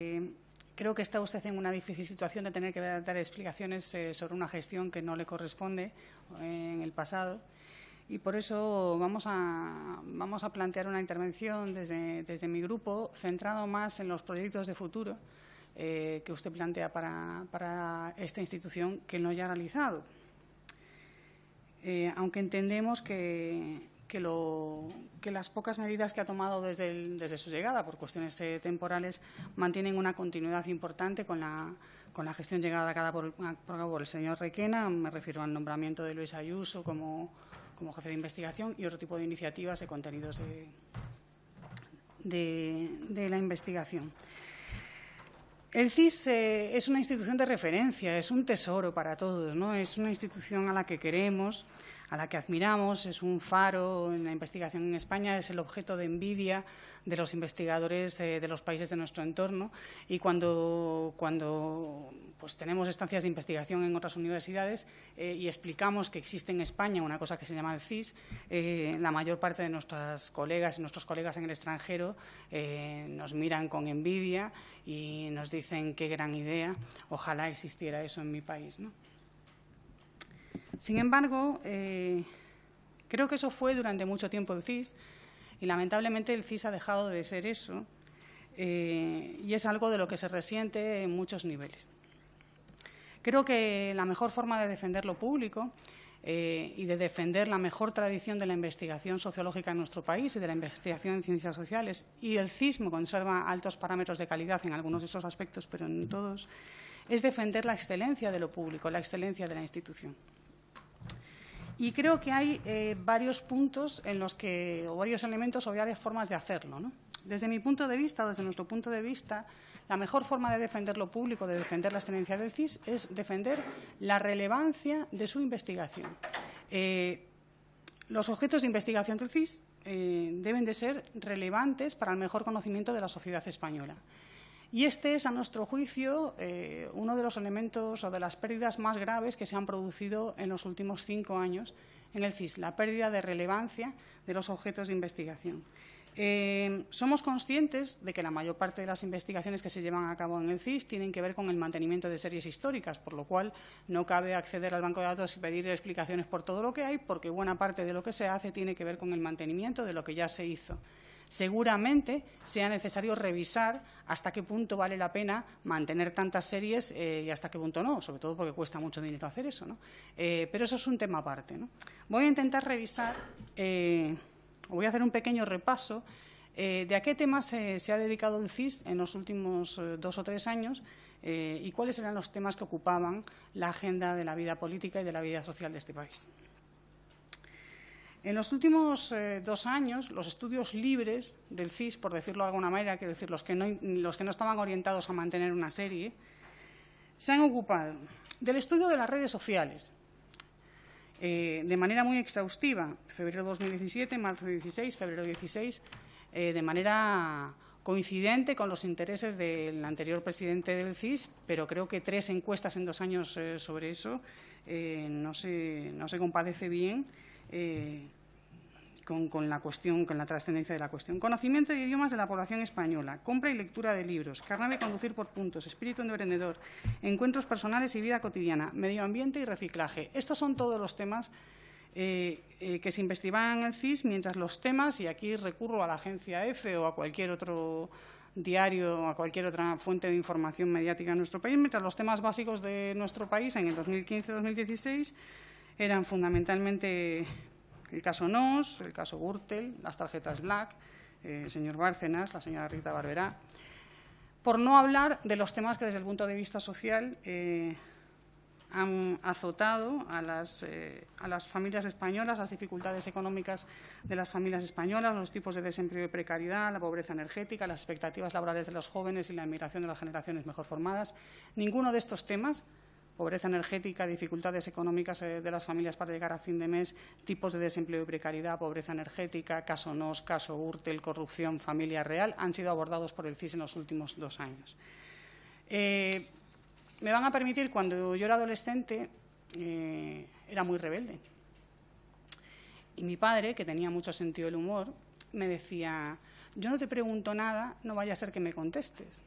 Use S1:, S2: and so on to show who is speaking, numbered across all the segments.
S1: Eh, creo que está usted en una difícil situación de tener que dar explicaciones eh, sobre una gestión que no le corresponde eh, en el pasado. Y por eso vamos a, vamos a plantear una intervención desde, mi grupo centrado más en los proyectos de futuro que usted plantea para, para, esta institución que no haya realizado. aunque entendemos que, que, las pocas medidas que ha tomado desde, su llegada por cuestiones eh, temporales mantienen una continuidad importante con la, gestión llegada cada por, el señor Requena. Me refiero al nombramiento de Luis Ayuso como, jefe de investigación y otro tipo de iniciativas de contenidos de la investigación. El CIS eh, es una institución de referencia, es un tesoro para todos, ¿no? Es una institución a la que queremos, a la que admiramos, es un faro en la investigación en España, es el objeto de envidia de los investigadores eh, de los países de nuestro entorno y cuando, cuando pues, tenemos estancias de investigación en otras universidades eh, y explicamos que existe en España una cosa que se llama el CIS, la mayor parte de nuestras colegas y nuestros colegas en el extranjero nos miran con envidia y nos dicen dicen qué gran idea, ojalá existiera eso en mi país. Sin embargo, eh, creo que eso fue durante mucho tiempo el CIS y lamentablemente el CIS ha dejado de ser eso eh, y es algo de lo que se resiente en muchos niveles. Creo que la mejor forma de defender lo público eh, y de defender la mejor tradición de la investigación sociológica en nuestro país y de la investigación en ciencias sociales. Y el CISMO conserva altos parámetros de calidad en algunos de esos aspectos, pero en todos, es defender la excelencia de lo público, la excelencia de la institución. Y creo que hay eh, varios puntos en los que, o varios elementos o varias formas de hacerlo. ¿no? Desde mi punto de vista, desde nuestro punto de vista, la mejor forma de defender lo público, de defender las tenencias del CIS, es defender la relevancia de su investigación. Eh, los objetos de investigación del CIS eh, deben de ser relevantes para el mejor conocimiento de la sociedad española. Y este es, a nuestro juicio, eh, uno de los elementos o de las pérdidas más graves que se han producido en los últimos cinco años en el CIS, la pérdida de relevancia de los objetos de investigación. Eh, somos conscientes de que la mayor parte de las investigaciones que se llevan a cabo en el CIS tienen que ver con el mantenimiento de series históricas, por lo cual no cabe acceder al banco de datos y pedir explicaciones por todo lo que hay, porque buena parte de lo que se hace tiene que ver con el mantenimiento de lo que ya se hizo seguramente sea necesario revisar hasta qué punto vale la pena mantener tantas series eh, y hasta qué punto no, sobre todo porque cuesta mucho dinero hacer eso. ¿no? Eh, pero eso es un tema aparte. Voy a intentar revisar voy a hacer un pequeño repaso eh, de a qué temas se ha dedicado el CIS en los últimos eh, dos o tres años eh, y cuáles eran los temas que ocupaban la agenda de la vida política y de la vida social de este país. En los últimos dos años, los estudios libres del CIS, por decirlo de alguna manera, quiero decir, los que no estaban orientados a mantener una serie, se han ocupado del estudio de las redes sociales, eh, de manera muy exhaustiva, febrero 2017, marzo 16, febrero 16, eh, de manera coincidente con los intereses del anterior presidente del CIS, pero creo que tres encuestas en dos años eh, sobre eso no se, no, se, compadece bien con, la cuestión, con la trascendencia de la cuestión. Conocimiento de idiomas de la población española, compra y lectura de libros, carne de conducir por puntos, espíritu emprendedor, encuentros personales y vida cotidiana, medio ambiente y reciclaje. Estos son todos los temas eh, eh, que se investigaban en el CIS, mientras los temas, y aquí recurro a la agencia EFE o a cualquier otro diario o a cualquier otra fuente de información mediática en nuestro país, mientras los temas básicos de nuestro país en el 2015-2016 eran fundamentalmente el caso NOS, el caso Gürtel, las tarjetas Black, eh, el señor Bárcenas, la señora Rita Barberá. Por no hablar de los temas que desde el punto de vista social eh, han azotado eh, a las, familias españolas, las dificultades económicas de las familias españolas, los tipos de desempleo y precariedad, la pobreza energética, las expectativas laborales de los jóvenes y la emigración de las generaciones mejor formadas. Ninguno de estos temas pobreza energética, dificultades económicas eh, de las familias para llegar a fin de mes, tipos de desempleo y precariedad, pobreza energética, caso NOS, caso URTEL, corrupción, familia real, han sido abordados por el CIS en los últimos dos años. Eh, me van a permitir, cuando yo era adolescente, eh, era muy rebelde. Y mi padre, que tenía mucho sentido del humor, me decía, yo no te pregunto nada, no vaya a ser que me contestes.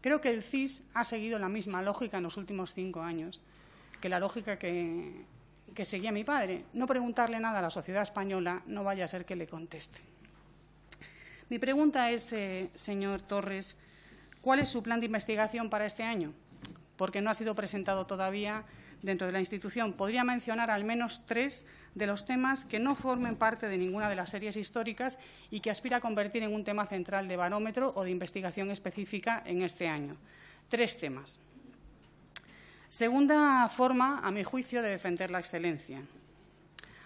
S1: Creo que el CIS ha seguido la misma lógica en los últimos cinco años que la lógica que, seguía mi padre. No preguntarle nada a la sociedad española no vaya a ser que le conteste. Mi pregunta es, eh, señor Torres, ¿cuál es su plan de investigación para este año? Porque no ha sido presentado todavía dentro de la institución. Podría mencionar al menos tres de los temas que no formen parte de ninguna de las series históricas y que aspira a convertir en un tema central de barómetro o de investigación específica en este año. Tres temas. Segunda forma, a mi juicio, de defender la excelencia,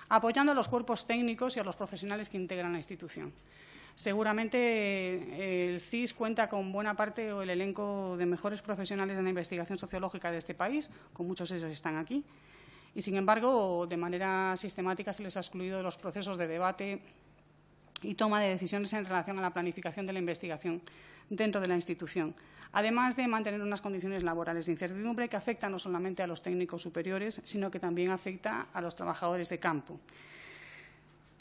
S1: apoyando a los cuerpos técnicos y a los profesionales que integran la institución. Seguramente eh, el CIS cuenta con buena parte o el elenco de mejores profesionales en la investigación sociológica de este país, con muchos de ellos están aquí, y sin embargo, de manera sistemática se les ha excluido de los procesos de debate y toma de decisiones en relación a la planificación de la investigación dentro de la institución, además de mantener unas condiciones laborales de incertidumbre que afectan no solamente a los técnicos superiores, sino que también afecta a los trabajadores de campo.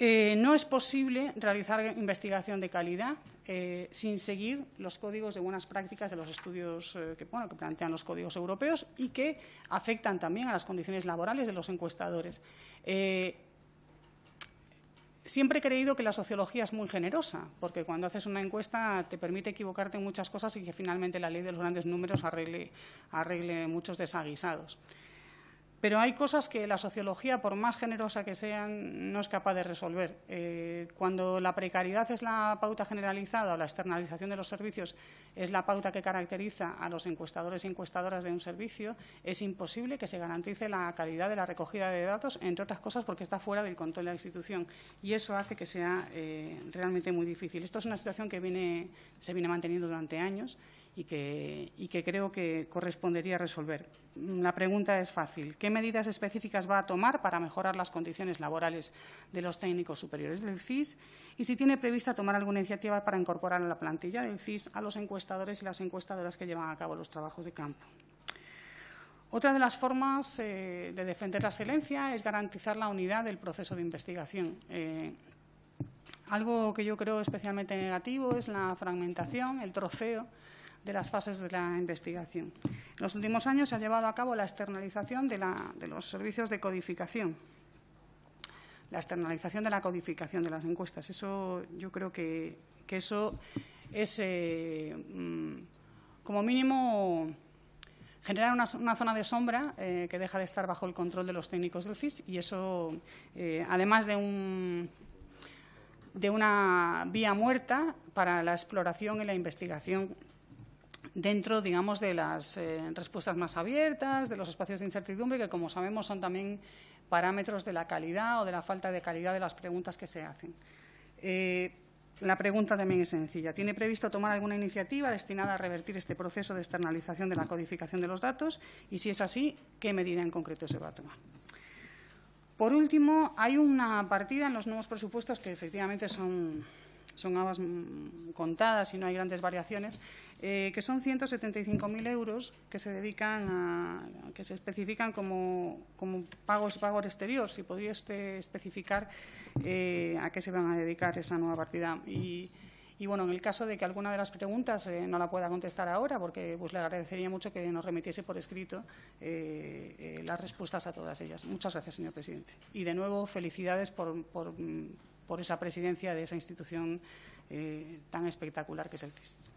S1: Eh, no es posible realizar investigación de calidad eh, sin seguir los códigos de buenas prácticas de los estudios eh, que, plantean los códigos europeos y que afectan también a las condiciones laborales de los encuestadores. Siempre he creído que la sociología es muy generosa, porque cuando haces una encuesta te permite equivocarte en muchas cosas y que finalmente la ley de los grandes números arregle muchos desaguisados. Pero hay cosas que la sociología, por más generosa que sean, no es capaz de resolver. Eh, cuando la precariedad es la pauta generalizada o la externalización de los servicios es la pauta que caracteriza a los encuestadores y encuestadoras de un servicio, es imposible que se garantice la calidad de la recogida de datos, entre otras cosas porque está fuera del control de la institución. Y eso hace que sea eh, realmente muy difícil. Esto es una situación que se viene manteniendo durante años y que, creo que correspondería resolver. La pregunta es fácil. ¿Qué medidas específicas va a tomar para mejorar las condiciones laborales de los técnicos superiores del CIS? Y si tiene prevista tomar alguna iniciativa para incorporar a la plantilla del CIS a los encuestadores y las encuestadoras que llevan a cabo los trabajos de campo. Otra de las formas eh, de defender la excelencia es garantizar la unidad del proceso de investigación. Eh, algo que yo creo especialmente negativo es la fragmentación, el troceo de las fases de la investigación. En los últimos años se ha llevado a cabo la externalización de, los servicios de codificación, la externalización de la codificación de las encuestas. Eso yo creo que, eso es, eh, mm, como mínimo, generar una, zona de sombra eh, que deja de estar bajo el control de los técnicos del CIS y eso, eh, además de una vía muerta para la exploración y la investigación dentro, digamos, de las eh, respuestas más abiertas, de los espacios de incertidumbre, que como sabemos son también parámetros de la calidad o de la falta de calidad de las preguntas que se hacen. Eh, la pregunta también es sencilla. ¿Tiene previsto tomar alguna iniciativa destinada a revertir este proceso de externalización de la codificación de los datos? Y si es así, ¿qué medida en concreto se va a tomar? Por último, hay una partida en los nuevos presupuestos que efectivamente son, son habas contadas y no hay grandes variaciones, eh, que son 175.000 euros que se dedican a, que se especifican como, como pagos pago exterior. Si podría usted especificar eh, a qué se van a dedicar esa nueva partida. Y, bueno, en el caso de que alguna de las preguntas eh, no la pueda contestar ahora, porque pues, le agradecería mucho que nos remitiese por escrito las respuestas a todas ellas. Muchas gracias, señor presidente. Y de nuevo, felicidades por, por, por esa presidencia de esa institución tan espectacular que es el TIS.